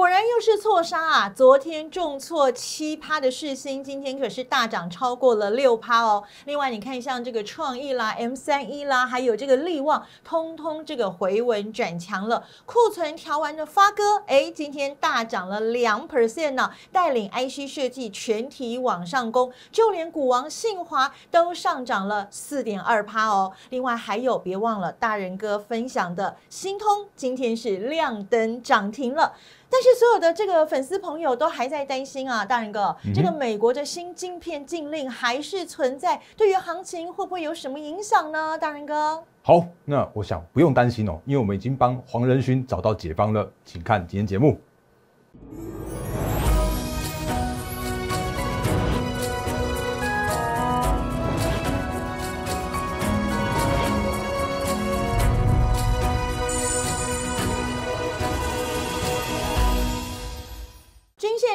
果然又是错杀啊！昨天重挫七趴的世新，今天可是大涨超过了六趴哦。另外，你看像这个创意啦、M 三一啦，还有这个力旺，通通这个回稳转强了。库存调完的发哥，哎，今天大涨了两 percent 呢，带领 IC 设计全体往上攻，就连股王信华都上涨了四点二趴哦。另外还有，别忘了大人哥分享的星通，今天是亮灯涨停了。但是所有的这个粉丝朋友都还在担心啊，大人哥，这个美国的新镜片禁令还是存在，对于行情会不会有什么影响呢？大人哥，好，那我想不用担心哦，因为我们已经帮黄仁勋找到解方了，请看今天节目。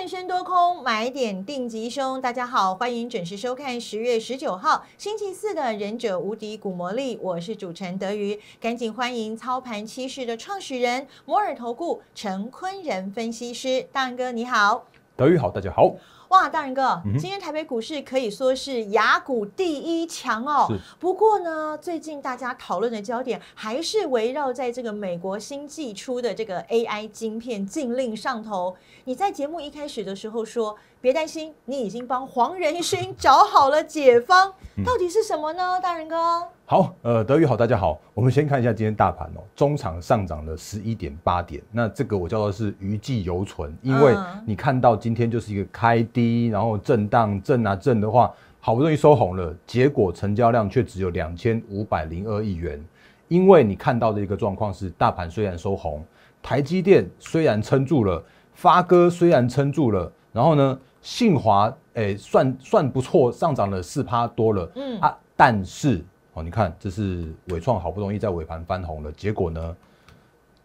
身多空买点定吉凶。大家好，欢迎准时收看十月十九号星期四的《忍者无敌股魔力》，我是主持人德瑜。赶紧欢迎操盘七式”的创始人摩尔投顾陈坤仁分析师大哥，你好，德瑜好，大家好。哇，大人哥，今天台北股市可以说是雅股第一强哦。不过呢，最近大家讨论的焦点还是围绕在这个美国新寄出的这个 AI 晶片禁令上头。你在节目一开始的时候说，别担心，你已经帮黄仁勋 找好了解方。到底是什么呢，大人哥？好，呃，德宇好，大家好，我们先看一下今天大盘哦，中场上涨了十一点八点，那这个我叫做是余悸犹存，因为你看到今天就是一个开低，然后震荡震啊震的话，好不容易收红了，结果成交量却只有两千五百零二亿元，因为你看到的一个状况是，大盘虽然收红，台积电虽然撑住了，发哥虽然撑住了，然后呢，信华诶算算不错，上涨了四趴多了，嗯啊，但是。哦，你看，这是伟创好不容易在尾盘翻红了，结果呢，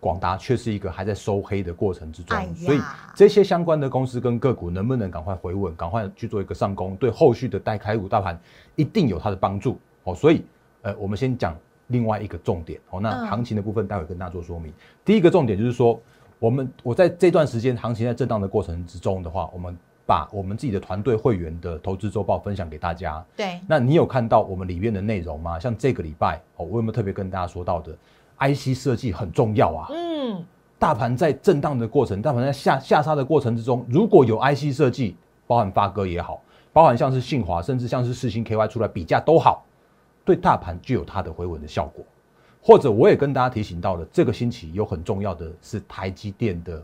广达却是一个还在收黑的过程之中，所以这些相关的公司跟个股能不能赶快回稳，赶快去做一个上攻，对后续的带开股大盘一定有它的帮助。哦，所以呃，我们先讲另外一个重点。哦，那行情的部分待会跟大家做说明。第一个重点就是说，我们我在这段时间行情在震荡的过程之中的话，我们。把我们自己的团队会员的投资周报分享给大家。对，那你有看到我们里面的内容吗？像这个礼拜，我有没有特别跟大家说到的？IC 设计很重要啊。嗯，大盘在震荡的过程，大盘在下下杀的过程之中，如果有 IC 设计，包含发哥也好，包含像是信华，甚至像是四星 KY 出来比价都好，对大盘具有它的回稳的效果。或者我也跟大家提醒到了，这个星期有很重要的是台积电的。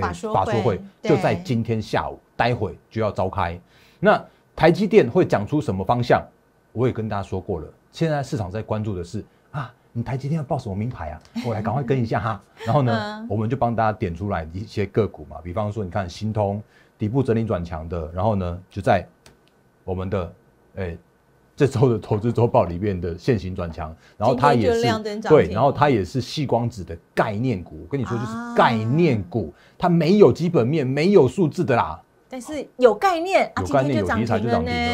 法说法说会就在今天下午，待会就要召开。那台积电会讲出什么方向？我也跟大家说过了。现在市场在关注的是啊，你台积电要报什么名牌啊？我来赶快跟一下哈。然后呢，我们就帮大家点出来一些个股嘛。比方说，你看新通底部整理转强的，然后呢就在我们的哎。这周的投资周报里面的现行转强，然后它也是对，然后它也是细光子的概念股。我跟你说，就是概念股，它没有基本面，没有数字的啦。但是有概念啊，有概念有就涨停了，对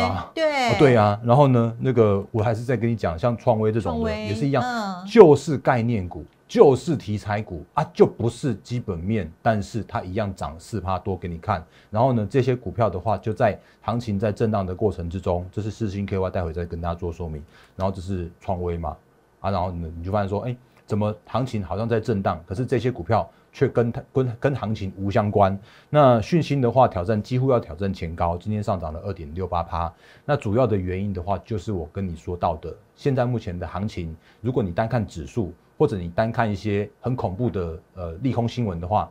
吧？对啊。然后呢，那个我还是在跟你讲，像创维这种的也是一样，就是概念股。就是题材股啊，就不是基本面，但是它一样涨四趴多给你看。然后呢，这些股票的话，就在行情在震荡的过程之中。这是四星 K Y，待会再跟大家做说明。然后这是创威嘛，啊，然后你你就发现说，哎，怎么行情好像在震荡，可是这些股票却跟它跟跟行情无相关。那讯息的话，挑战几乎要挑战前高，今天上涨了二点六八趴。那主要的原因的话，就是我跟你说到的，现在目前的行情，如果你单看指数。或者你单看一些很恐怖的呃利空新闻的话，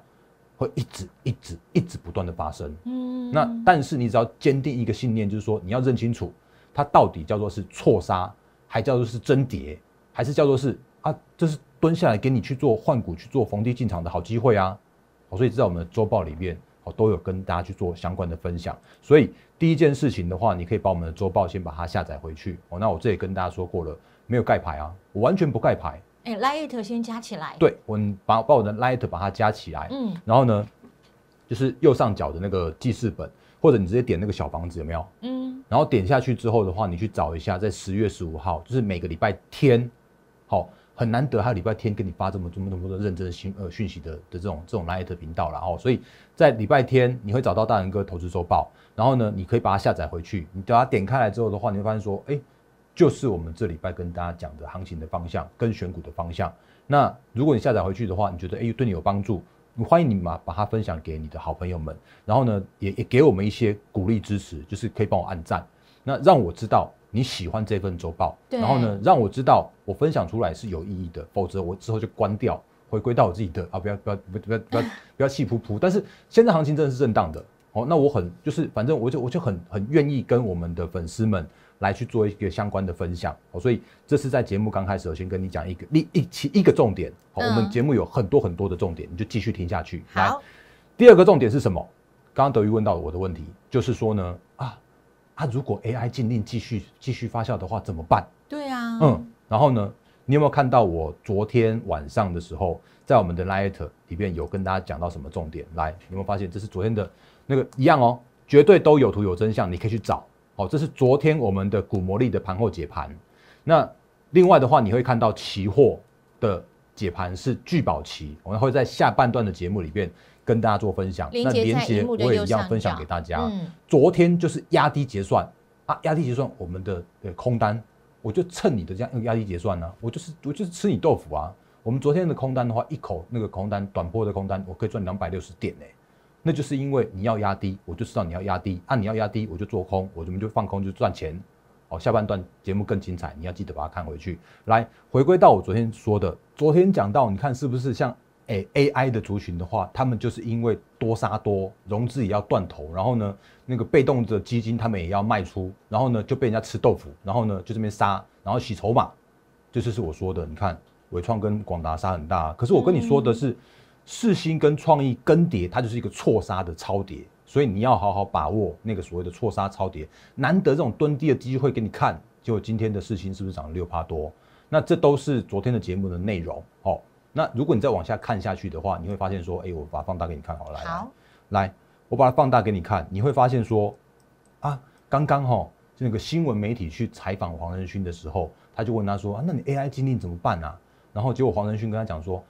会一直一直一直不断的发生。嗯，那但是你只要坚定一个信念，就是说你要认清楚它到底叫做是错杀，还叫做是真跌，还是叫做是啊，这是蹲下来给你去做换股、去做逢低进场的好机会啊。好，所以在我们的周报里面，哦都有跟大家去做相关的分享。所以第一件事情的话，你可以把我们的周报先把它下载回去。哦，那我这也跟大家说过了，没有盖牌啊，我完全不盖牌。Light 先加起来，对，我把把我的 Light 把它加起来，嗯，然后呢，就是右上角的那个记事本，或者你直接点那个小房子，有没有？嗯，然后点下去之后的话，你去找一下，在十月十五号，就是每个礼拜天，好，很难得，还有礼拜天跟你发这么这么这么多认真的新呃讯息的的这种这种 Light 频道了哦，所以在礼拜天你会找到大仁哥投资周报，然后呢，你可以把它下载回去，你等它点开来之后的话，你会发现说，哎。就是我们这礼拜跟大家讲的行情的方向跟选股的方向。那如果你下载回去的话，你觉得哎，对你有帮助，欢迎你嘛，把它分享给你的好朋友们。然后呢，也也给我们一些鼓励支持，就是可以帮我按赞，那让我知道你喜欢这份周报。然后呢，让我知道我分享出来是有意义的，否则我之后就关掉，回归到我自己的啊，不要不要不要不要 不要气噗噗。但是现在行情真的是震荡的，哦，那我很就是反正我就我就很很愿意跟我们的粉丝们。来去做一个相关的分享，好，所以这是在节目刚开始，我先跟你讲一个另一其一个重点，好，我们节目有很多很多的重点，你就继续听下去。来，第二个重点是什么？刚刚德瑜问到我的问题，就是说呢，啊啊，如果 AI 禁令继续继续发酵的话，怎么办？对呀，嗯，然后呢，你有没有看到我昨天晚上的时候，在我们的 Light 里边有跟大家讲到什么重点？来，有没有发现这是昨天的那个一样哦？绝对都有图有真相，你可以去找。好，这是昨天我们的股魔力的盘后解盘。那另外的话，你会看到期货的解盘是聚宝期，我们会在下半段的节目里边跟大家做分享。那连接我也一样分享给大家。昨天就是压低结算啊，压低结算，我们的空单，我就趁你的这样压低结算呢，我就是我就是吃你豆腐啊。我们昨天的空单的话，一口那个空单，短波的空单，我可以赚两百六十点哎。那就是因为你要压低，我就知道你要压低，啊，你要压低，我就做空，我怎么就放空就赚钱？好，下半段节目更精彩，你要记得把它看回去。来，回归到我昨天说的，昨天讲到，你看是不是像诶 AI 的族群的话，他们就是因为多杀多，融资也要断头，然后呢，那个被动的基金他们也要卖出，然后呢就被人家吃豆腐，然后呢就这边杀，然后洗筹码，这就是我说的，你看伟创跟广达杀很大，可是我跟你说的是。四星跟创意更迭，它就是一个错杀的超跌，所以你要好好把握那个所谓的错杀超跌，难得这种蹲低的机会给你看。结果今天的四星是不是涨了六趴多？那这都是昨天的节目的内容。好，那如果你再往下看下去的话，你会发现说，哎，我把它放大给你看。好，来来，我把它放大给你看，你会发现说，啊，刚刚哈，那个新闻媒体去采访黄仁勋的时候，他就问他说，啊，那你 AI 经验怎么办啊？然后结果黄仁勋跟他讲说。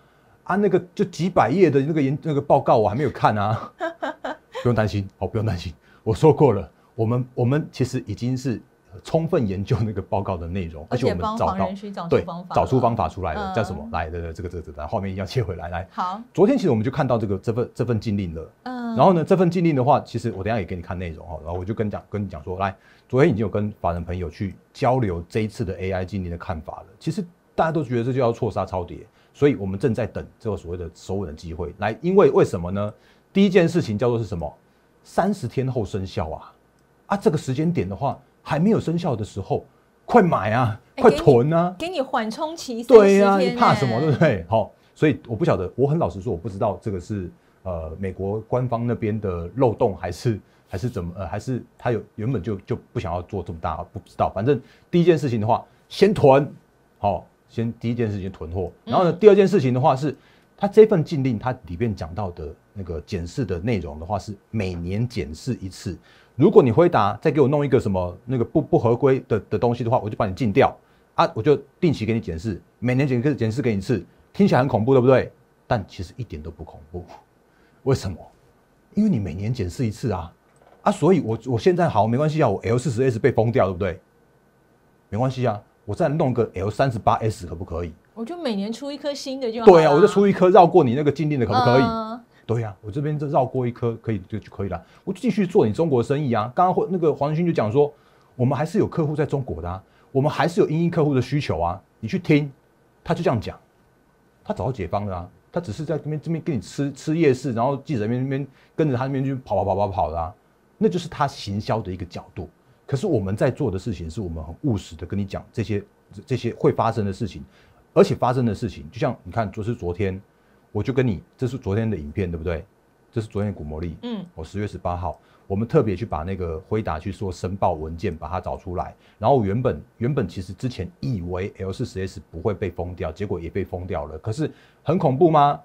啊，那个就几百页的那个研那个报告我还没有看啊，不用担心，好，不用担心，我说过了，我们我们其实已经是充分研究那个报告的内容，而且我们找到对找出方法出来了，叫什么来？的这个这个这个，画面一定要切回来，来，好，昨天其实我们就看到这个这份这份禁令了，嗯，然后呢，这份禁令的话，其实我等下也给你看内容哦，然后我就跟你讲跟你讲说，来，昨天已经有跟法人朋友去交流这一次的 AI 禁令的看法了，其实大家都觉得这叫错杀超跌。所以我们正在等这个所谓的首稳的机会来，因为为什么呢？第一件事情叫做是什么？三十天后生效啊！啊，这个时间点的话还没有生效的时候，快买啊，快囤啊，给你缓冲期对呀，你怕什么？对不对？好，所以我不晓得，我很老实说，我不知道这个是呃美国官方那边的漏洞，还是还是怎么，还是他有原本就就不想要做这么大，不知道。反正第一件事情的话，先囤好。先第一件事情囤货，然后呢，第二件事情的话是，它这份禁令，它里面讲到的那个检视的内容的话是每年检视一次。如果你回答再给我弄一个什么那个不不合规的的东西的话，我就把你禁掉啊，我就定期给你检视，每年检个检视给你一次，听起来很恐怖，对不对？但其实一点都不恐怖，为什么？因为你每年检视一次啊，啊，所以我我现在好没关系啊，我 l 四十 s 被封掉，对不对？没关系啊。我再弄个 L 三十八 S 可不可以？我就每年出一颗新的就好。对啊，我就出一颗绕过你那个禁令的可不可以？对呀，我这边就绕过一颗可以就就可以了。我继续做你中国生意啊。刚刚那个黄仁勋就讲说，我们还是有客户在中国的，啊，我们还是有因应客户的需求啊。你去听，他就这样讲。他找到解放了啊，他只是在那边这边跟你吃吃夜市，然后记者那边那边跟着他那边去跑跑跑跑跑的、啊，那就是他行销的一个角度。可是我们在做的事情，是我们很务实的跟你讲这些，这些会发生的事情，而且发生的事情，就像你看，就是昨天，我就跟你，这是昨天的影片，对不对？这是昨天的古魔力，嗯，我十月十八号，我们特别去把那个回答去做申报文件，把它找出来，然后原本原本其实之前以为 L 四十 S 不会被封掉，结果也被封掉了。可是很恐怖吗？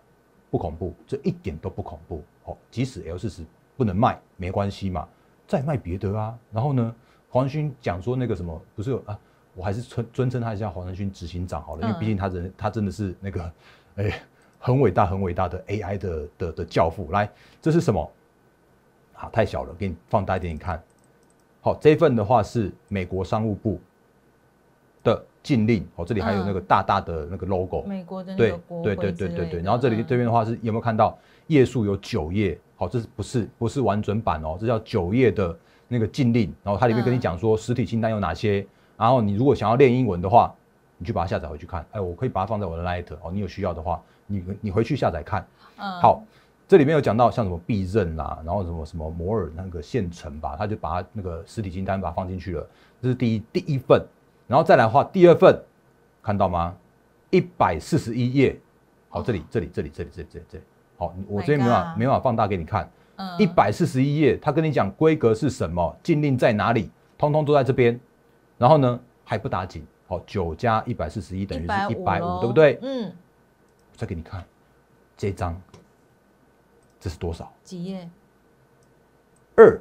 不恐怖，这一点都不恐怖。哦，即使 L 四十不能卖，没关系嘛，再卖别的啊。然后呢？黄仁勋讲说那个什么不是有啊，我还是尊尊称他一下黄仁勋执行长好了，因为毕竟他人他真的是那个，哎，很伟大很伟大的 AI 的的的教父。来，这是什么？好，太小了，给你放大一点看。好，这份的话是美国商务部的禁令。哦，这里还有那个大大的那个 logo。美国的那个对对对对对对。然后这里这边的话是有没有看到页数有九页？好，这是不是不是完整版哦？这叫九页的。那个禁令，然后它里面跟你讲说实体清单有哪些。然后你如果想要练英文的话，你就把它下载回去看。哎，我可以把它放在我的 Light，哦，你有需要的话，你你回去下载看。嗯，好，这里面有讲到像什么避认啦，然后什么什么摩尔那个现程吧，他就把那个实体清单把它放进去了。这是第一第一份，然后再来话第二份，看到吗？一百四十一页。好，这里这里这里这里这这里，好，我这边没法没法放大给你看。一百四十一页，他跟你讲规格是什么，禁令在哪里，通通都在这边。然后呢，还不打紧，好九加一百四十一等于是一百五，对不对？嗯，再给你看这张，这是多少？几页？二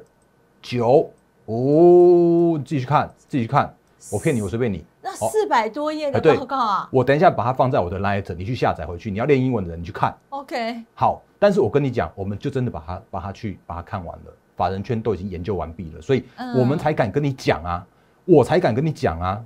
九五，继续看，继续看，我骗你，我随便你。那四百多页的报告啊，我等一下把它放在我的 l i g h t 你去下载回去。你要练英文的人，你去看。OK。好，但是我跟你讲，我们就真的把它、把它去、把它看完了。法人圈都已经研究完毕了，所以我们才敢跟你讲啊，我才敢跟你讲啊。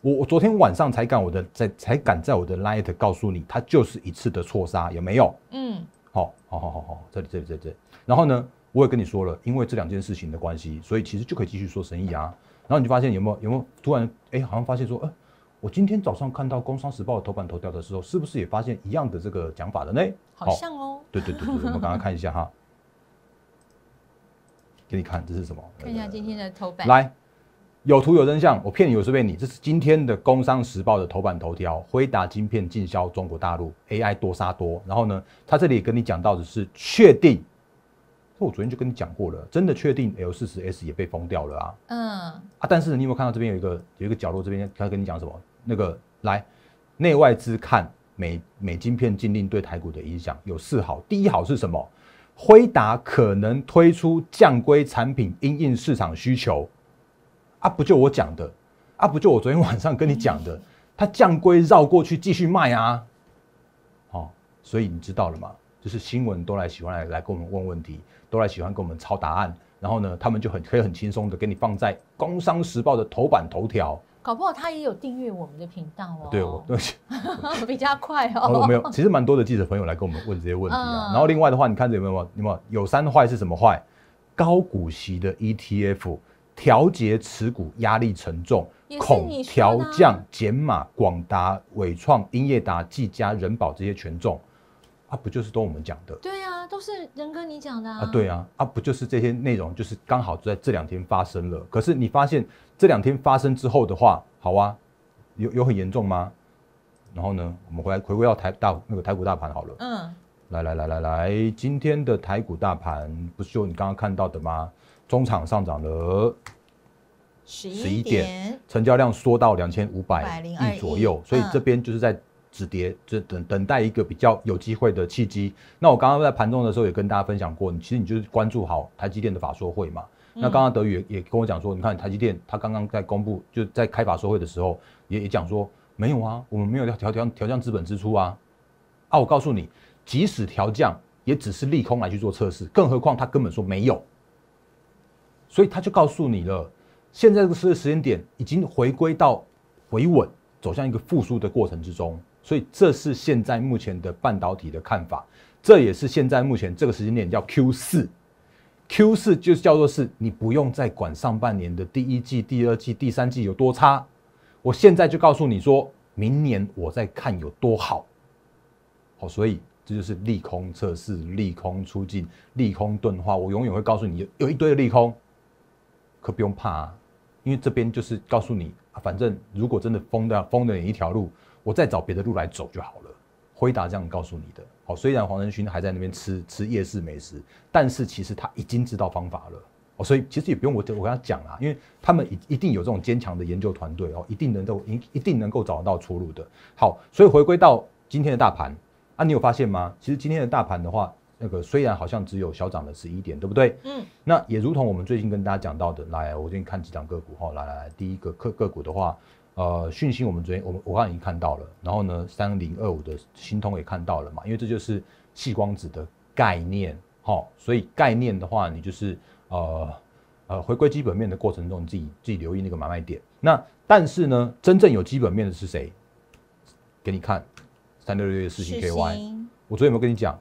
我我昨天晚上才敢我的在才敢在我的 l i g h t 告诉你，它就是一次的错杀，有没有？嗯。好，好，好，好，好，这里，这里，这里。然后呢，我也跟你说了，因为这两件事情的关系，所以其实就可以继续做生意啊。然后你就发现有没有有没有突然哎，好像发现说，呃，我今天早上看到《工商时报》的头版头条的时候，是不是也发现一样的这个讲法的呢？好像哦。对对对，我们赶快看一下哈，给你看这是什么？看一下今天的头版。来，有图有真相，我骗你，我是骗你。这是今天的《工商时报》的头版头条：回达晶片进销中国大陆，AI 多杀多。然后呢，他这里跟你讲到的是确定。我昨天就跟你讲过了，真的确定 L 四十 S 也被封掉了啊！嗯啊，但是你有没有看到这边有一个有一个角落？这边他跟你讲什么？那个来内外资看美美晶片禁令对台股的影响有四好。第一好是什么？辉达可能推出降规产品，因应市场需求啊！不就我讲的啊？不就我昨天晚上跟你讲的？它降规绕过去继续卖啊！哦，所以你知道了吗？就是新闻都来喜欢来来跟我们问问题。都来喜欢跟我们抄答案，然后呢，他们就很可以很轻松的给你放在《工商时报》的头版头条。搞不好他也有订阅我们的频道哦。对，我不起，比较快哦。没有，没有，其实蛮多的记者朋友来跟我们问这些问题啊。然后另外的话，你看着有没有？有没有？有三坏是什么坏？高股息的 ETF 调节持股压力沉重，恐调降减码广达、伟创、英业达、技嘉、人保这些权重。啊，不就是都我们讲的？对啊，都是仁哥你讲的啊。啊，对啊，啊不就是这些内容，就是刚好在这两天发生了。可是你发现这两天发生之后的话，好啊，有有很严重吗？然后呢，我们回来回归到台大那个台股大盘好了。嗯。来来来来来，今天的台股大盘不是就你刚刚看到的吗？中场上涨了十一点，成交量缩到两千五百亿左右，所以这边就是在。止跌，就等等待一个比较有机会的契机。那我刚刚在盘中的时候也跟大家分享过，你其实你就是关注好台积电的法说会嘛。那刚刚德宇也也跟我讲说，你看台积电，他刚刚在公布，就在开法说会的时候，也也讲说没有啊，我们没有调调调降资本支出啊。啊，我告诉你，即使调降，也只是利空来去做测试，更何况他根本说没有。所以他就告诉你了，现在这个时时间点已经回归到回稳，走向一个复苏的过程之中。所以这是现在目前的半导体的看法，这也是现在目前这个时间点叫 Q 四，Q 四就叫做是你不用再管上半年的第一季、第二季、第三季有多差，我现在就告诉你，说明年我再看有多好。好，所以这就是利空测试、利空出尽、利空钝化。我永远会告诉你，有一堆的利空，可不用怕，啊，因为这边就是告诉你，啊，反正如果真的封的封的哪一条路。我再找别的路来走就好了。回答这样告诉你的。好，虽然黄仁勋还在那边吃吃夜市美食，但是其实他已经知道方法了。哦，所以其实也不用我我跟他讲啦，因为他们一一定有这种坚强的研究团队哦，一定能够一一定能够找得到出路的。好，所以回归到今天的大盘啊，你有发现吗？其实今天的大盘的话，那个虽然好像只有小涨了十一点，对不对？嗯。那也如同我们最近跟大家讲到的，来，我先看几档个股哈。来来，第一个个个股的话。呃，讯息我们昨天我我刚已经看到了，然后呢，三零二五的星通也看到了嘛，因为这就是细光子的概念，哦，所以概念的话，你就是呃呃回归基本面的过程中，自己自己留意那个买卖点。那但是呢，真正有基本面的是谁？给你看三六六六的讯 K Y，我昨天有没有跟你讲？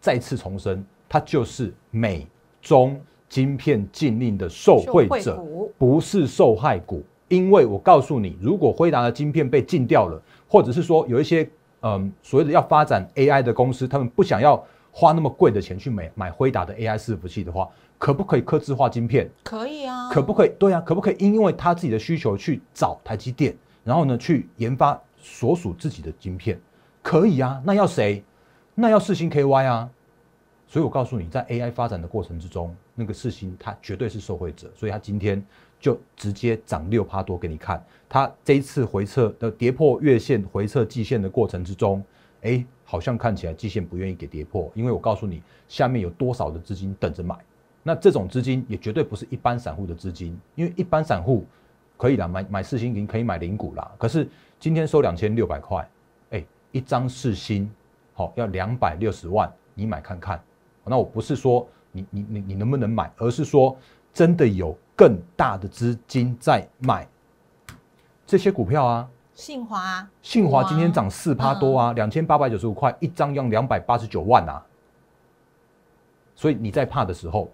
再次重申，它就是美中晶片禁令的受惠者，不是受害股。因为我告诉你，如果辉达的晶片被禁掉了，或者是说有一些嗯所谓的要发展 AI 的公司，他们不想要花那么贵的钱去买买辉达的 AI 伺服器的话，可不可以刻字化晶片？可以啊。可不可以？对啊，可不可以？因为他自己的需求去找台积电，然后呢去研发所属自己的晶片？可以啊。那要谁？那要四星 KY 啊。所以我告诉你，在 AI 发展的过程之中，那个四星它绝对是受害者，所以他今天。就直接涨六趴多给你看，它这一次回撤的跌破月线回撤季线的过程之中，哎，好像看起来季线不愿意给跌破，因为我告诉你下面有多少的资金等着买，那这种资金也绝对不是一般散户的资金，因为一般散户可以啦，买买四星零可以买零股啦，可是今天收两千六百块，哎，一张四星，好要两百六十万，你买看看，那我不是说你你你你能不能买，而是说真的有。更大的资金在买这些股票啊，信华，信华今天涨四趴多啊，两千八百九十五块一张，用两百八十九万啊。所以你在怕的时候，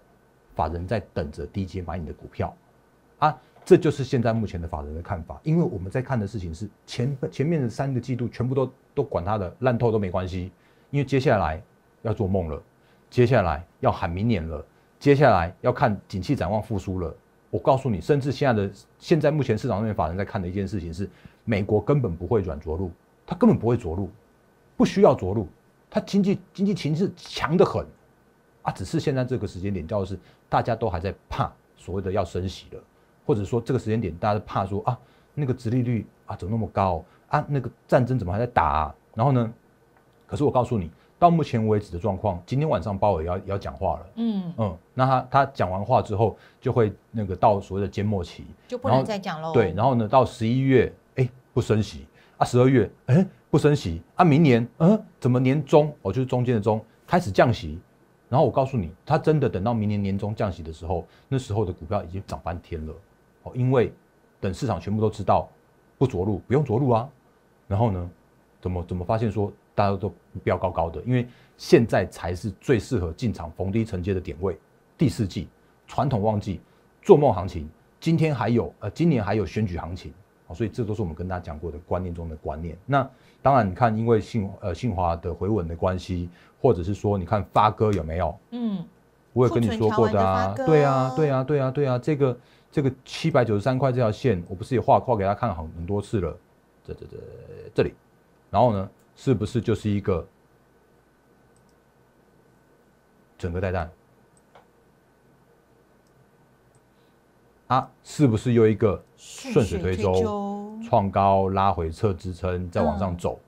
法人在等着低阶买你的股票啊，这就是现在目前的法人的看法。因为我们在看的事情是前前面的三个季度全部都都管他的烂透都没关系，因为接下来要做梦了，接下来要喊明年了，接下来要看景气展望复苏了。我告诉你，甚至现在的现在目前市场上面法人在看的一件事情是，美国根本不会软着陆，它根本不会着陆，不需要着陆，它经济经济形势强得很，啊，只是现在这个时间点，叫是大家都还在怕所谓的要升息了，或者说这个时间点大家怕说啊，那个殖利率啊怎么那么高啊，那个战争怎么还在打？然后呢，可是我告诉你。到目前为止的状况，今天晚上鲍尔要要讲话了，嗯嗯，那他他讲完话之后，就会那个到所谓的缄默期，就不能再讲喽。对，然后呢，到十一月，哎，不升息啊，十二月，哎，不升息啊，明年，嗯，怎么年中，哦，就是中间的中开始降息，然后我告诉你，他真的等到明年年中降息的时候，那时候的股票已经涨半天了，哦，因为等市场全部都知道不着陆，不用着陆啊，然后呢，怎么怎么发现说？大家都不要高高的，因为现在才是最适合进场逢低承接的点位。第四季传统旺季做梦行情，今天还有呃，今年还有选举行情啊，所以这都是我们跟大家讲过的观念中的观念。那当然，你看，因为信呃信华的回稳的关系，或者是说，你看发哥有没有？嗯，我有跟你说过的啊，对啊，对啊，对啊，对啊，这个这个七百九十三块这条线，我不是也画画给大家看很很多次了，这这这这里，然后呢？是不是就是一个整个带弹？啊，是不是又一个顺水推舟创高拉回撤支撑再往上走？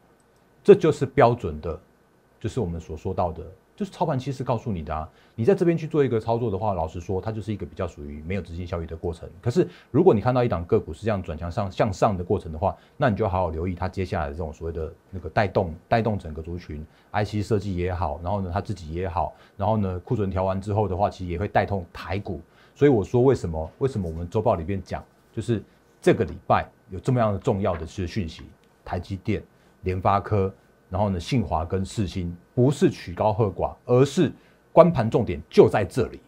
这就是标准的，就是我们所说到的。就是操盘其实告诉你的啊，你在这边去做一个操作的话，老实说，它就是一个比较属于没有资金效益的过程。可是，如果你看到一档个股是这样转向上向上的过程的话，那你就好好留意它接下来的这种所谓的那个带动带动整个族群，IC 设计也好，然后呢，它自己也好，然后呢，库存调完之后的话，其实也会带动台股。所以我说为什么为什么我们周报里面讲，就是这个礼拜有这么样的重要的讯息，台积电、联发科。然后呢，信华跟世星不是取高喝寡，而是关盘重点就在这里。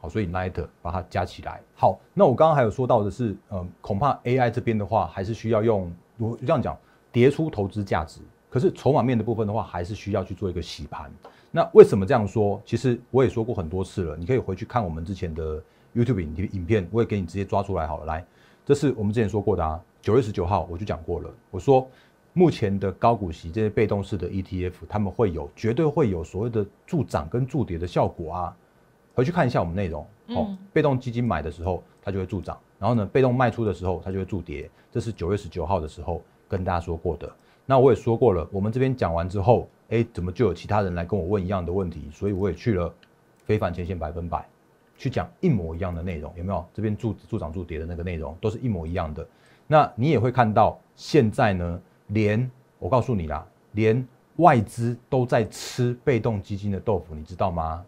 好，所以 Night 把它加起来。好，那我刚刚还有说到的是，嗯，恐怕 AI 这边的话，还是需要用我这样讲，叠出投资价值。可是筹码面的部分的话，还是需要去做一个洗盘。那为什么这样说？其实我也说过很多次了，你可以回去看我们之前的 YouTube 影影片，我也给你直接抓出来好了。来，这是我们之前说过的啊，九月十九号我就讲过了，我说。目前的高股息这些被动式的 ETF，他们会有绝对会有所谓的助涨跟助跌的效果啊。回去看一下我们内容，哦，被动基金买的时候它就会助涨，然后呢被动卖出的时候它就会助跌。这是九月十九号的时候跟大家说过的。那我也说过了，我们这边讲完之后，哎，怎么就有其他人来跟我问一样的问题？所以我也去了非凡前线百分百去讲一模一样的内容，有没有？这边助助涨助跌的那个内容都是一模一样的。那你也会看到现在呢？连我告诉你啦，连外资都在吃被动基金的豆腐，你知道吗？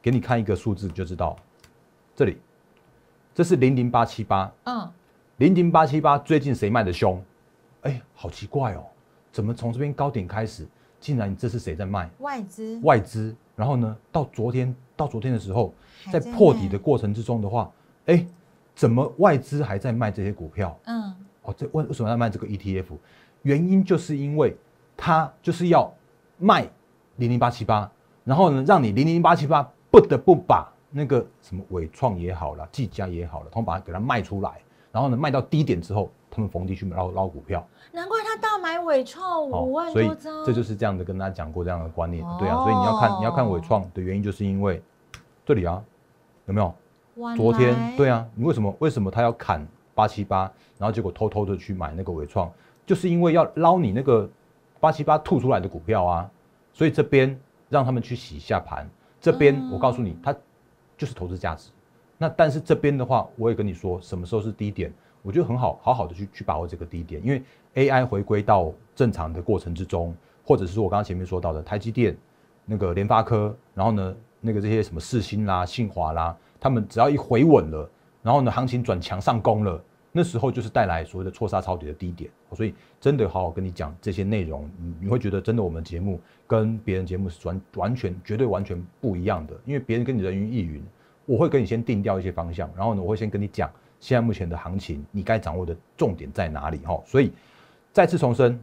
给你看一个数字就知道，这里，这是零零八七八，嗯，零零八七八最近谁卖的凶？哎，好奇怪哦，怎么从这边高点开始，竟然这是谁在卖？外资，外资。然后呢，到昨天，到昨天的时候，在破底的过程之中的话，哎，怎么外资还在卖这些股票？嗯，哦，这为为什么要卖这个 ETF？原因就是因为他就是要卖零零八七八，然后呢，让你零零八七八不得不把那个什么伟创也好了，技嘉也好了，他们把它给它卖出来，然后呢，卖到低点之后，他们逢低去捞捞股票。难怪他大买伟创五万多张，这就是这样的。跟大家讲过这样的观念，对啊，所以你要看你要看伟创的原因，就是因为这里啊，有没有？昨天对啊，你为什么为什么他要砍八七八，然后结果偷偷的去买那个伟创？就是因为要捞你那个八七八吐出来的股票啊，所以这边让他们去洗一下盘。这边我告诉你，它就是投资价值。那但是这边的话，我也跟你说，什么时候是低点？我觉得很好，好好的去去把握这个低点，因为 AI 回归到正常的过程之中，或者是我刚刚前面说到的台积电、那个联发科，然后呢，那个这些什么四星啦、信华啦，他们只要一回稳了，然后呢，行情转强上攻了。那时候就是带来所谓的错杀抄底的低点，所以真的好好跟你讲这些内容，你你会觉得真的我们节目跟别人节目是完完全绝对完全不一样的，因为别人跟你人云亦云，我会跟你先定掉一些方向，然后呢我会先跟你讲现在目前的行情，你该掌握的重点在哪里哈，所以再次重申，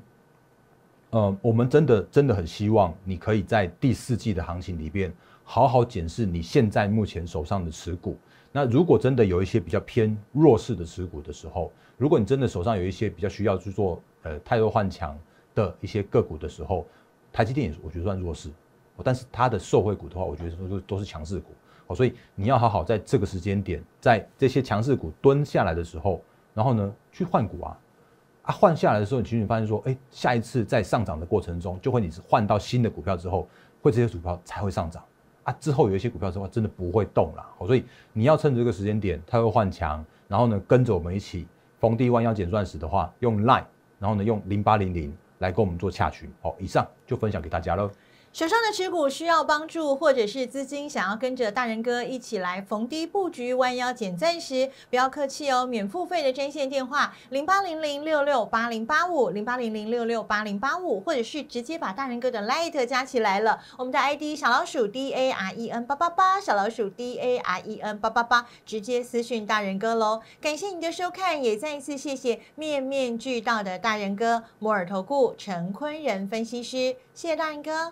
呃，我们真的真的很希望你可以在第四季的行情里边好好检视你现在目前手上的持股。那如果真的有一些比较偏弱势的持股的时候，如果你真的手上有一些比较需要去做呃太弱换强的一些个股的时候，台积电也我觉得算弱势，但是它的受惠股的话，我觉得都都是强势股哦，所以你要好好在这个时间点，在这些强势股蹲下来的时候，然后呢去换股啊，啊换下来的时候，你其实你发现说，哎，下一次在上涨的过程中，就会你换到新的股票之后，会这些股票才会上涨。之后有一些股票的话，真的不会动了，所以你要趁这个时间点，它会换强，然后呢跟着我们一起逢低弯腰捡钻石的话，用 line，然后呢用零八零零来跟我们做洽群。好，以上就分享给大家喽。手上的持股需要帮助，或者是资金想要跟着大人哥一起来逢低布局、弯腰捡钻石，不要客气哦！免付费的专线电话零八零零六六八零八五零八零零六六八零八五，或者是直接把大人哥的 light 加起来了，我们的 ID 小老鼠 D A R E N 八八八，小老鼠 D A R E N 八八八，直接私讯大人哥喽。感谢你的收看，也再一次谢谢面面俱到的大人哥摩尔投顾陈坤仁分析师，谢谢大人哥。